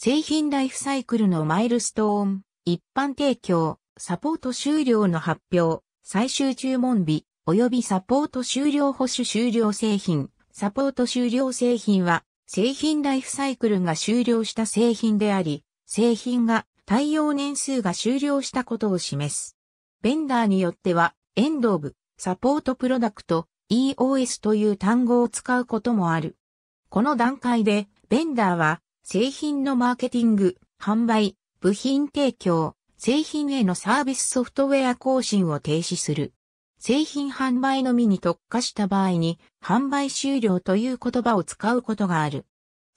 製品ライフサイクルのマイルストーン、一般提供、サポート終了の発表、最終注文日、及びサポート終了保守終了製品、サポート終了製品は、製品ライフサイクルが終了した製品であり、製品が対応年数が終了したことを示す。ベンダーによっては、エンドオブ、サポートプロダクト、EOS という単語を使うこともある。この段階で、ベンダーは製品のマーケティング、販売、部品提供、製品へのサービスソフトウェア更新を停止する。製品販売のみに特化した場合に、販売終了という言葉を使うことがある。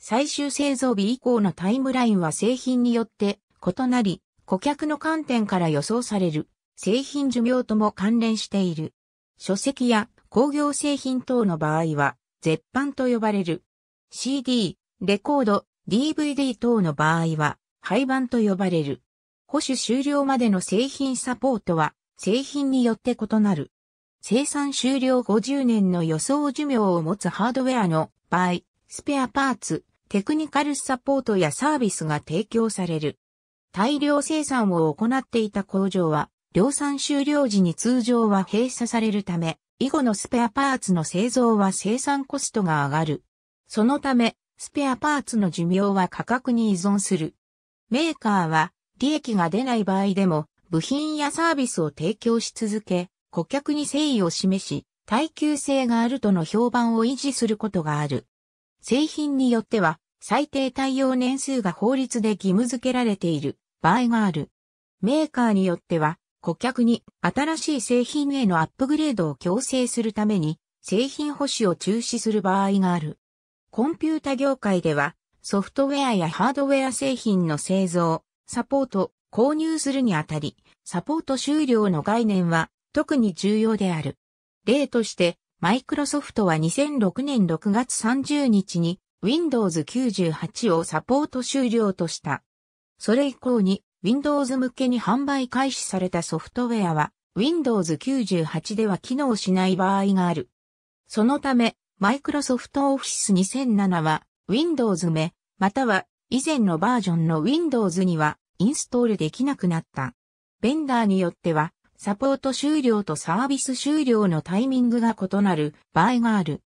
最終製造日以降のタイムラインは製品によって異なり、顧客の観点から予想される製品寿命とも関連している。書籍や工業製品等の場合は、絶版と呼ばれる。CD、レコード、DVD 等の場合は、廃盤と呼ばれる。保守終了までの製品サポートは、製品によって異なる。生産終了50年の予想寿命を持つハードウェアの場合、スペアパーツ、テクニカルサポートやサービスが提供される。大量生産を行っていた工場は、量産終了時に通常は閉鎖されるため、以後のスペアパーツの製造は生産コストが上がる。そのため、スペアパーツの寿命は価格に依存する。メーカーは利益が出ない場合でも部品やサービスを提供し続け、顧客に誠意を示し、耐久性があるとの評判を維持することがある。製品によっては最低対応年数が法律で義務付けられている場合がある。メーカーによっては顧客に新しい製品へのアップグレードを強制するために製品保守を中止する場合がある。コンピュータ業界では、ソフトウェアやハードウェア製品の製造、サポート、購入するにあたり、サポート終了の概念は特に重要である。例として、マイクロソフトは2006年6月30日に Windows 98をサポート終了とした。それ以降に Windows 向けに販売開始されたソフトウェアは Windows 98では機能しない場合がある。そのため、マイクロソフトオフィス2007は Windows 目、または以前のバージョンの Windows にはインストールできなくなった。ベンダーによってはサポート終了とサービス終了のタイミングが異なる場合がある。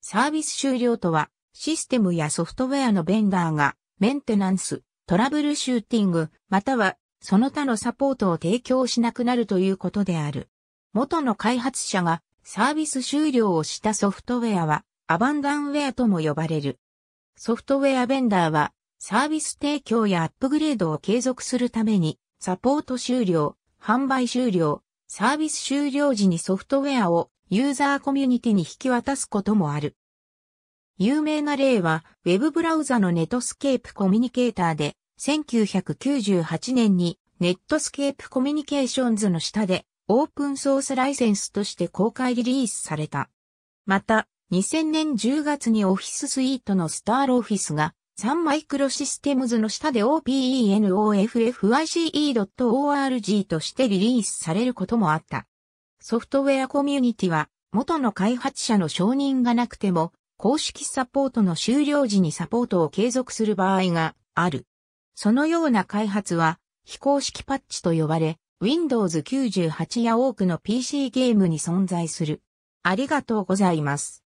サービス終了とはシステムやソフトウェアのベンダーがメンテナンス、トラブルシューティング、またはその他のサポートを提供しなくなるということである。元の開発者がサービス終了をしたソフトウェアはアバンダンウェアとも呼ばれる。ソフトウェアベンダーはサービス提供やアップグレードを継続するためにサポート終了、販売終了、サービス終了時にソフトウェアをユーザーコミュニティに引き渡すこともある。有名な例は、ウェブブラウザのネットスケープコミュニケーターで、1998年にネットスケープコミュニケーションズの下でオープンソースライセンスとして公開リリースされた。また、2000年10月にオフィススイートのスタールオフィスがサンマイクロシステムズの下で o p e n o f f i c e o r g としてリリースされることもあった。ソフトウェアコミュニティは元の開発者の承認がなくても公式サポートの終了時にサポートを継続する場合がある。そのような開発は非公式パッチと呼ばれ、Windows 98や多くの PC ゲームに存在する。ありがとうございます。